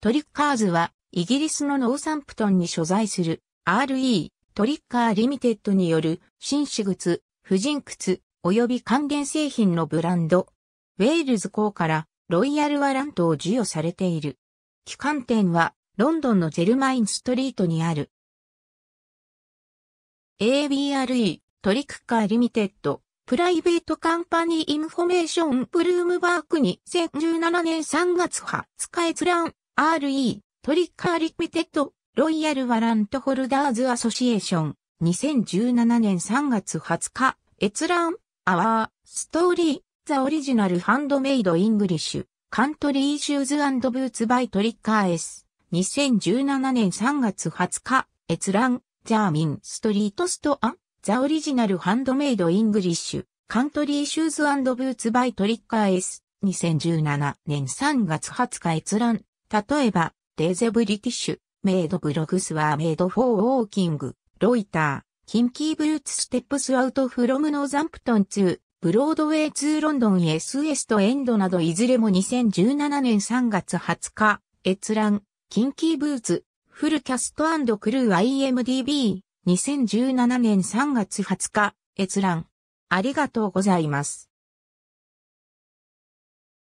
トリッカーズは、イギリスのノーサンプトンに所在する RE トリッカーリミテッドによる紳士靴、婦人靴及び還元製品のブランド。ウェールズ港からロイヤルワラントを授与されている。機関店はロンドンのジェルマインストリートにある。ABRE トリッカーリミテッドプライベートカンパニーインフォメーションブルームバークに2017年3月20日閲覧。RE、トリッカーリピテッド、ロイヤルワラントホルダーズアソシエーション、2017年3月20日、閲覧、アワー、ストーリー、ザオリジナルハンドメイドイングリッシュ、カントリーシューズブーツバイトリッカー S、2017年3月20日、閲覧、ジャーミンストリートストア、ザオリジナルハンドメイドイングリッシュ、カントリーシューズブーツバイトリッカー S、2017年3月20日閲覧、例えば、デーゼブリティッシュ、メイドブログスはメイドフォーウォーキング、ロイター、キンキーブルーツステップスアウトフロムノーザンプトン2、ブロードウェイ2ロンドン S エストエンドなどいずれも2017年3月20日、閲覧、キンキーブーツ、フルキャストクルー IMDB、2017年3月20日、閲覧。ありがとうございます。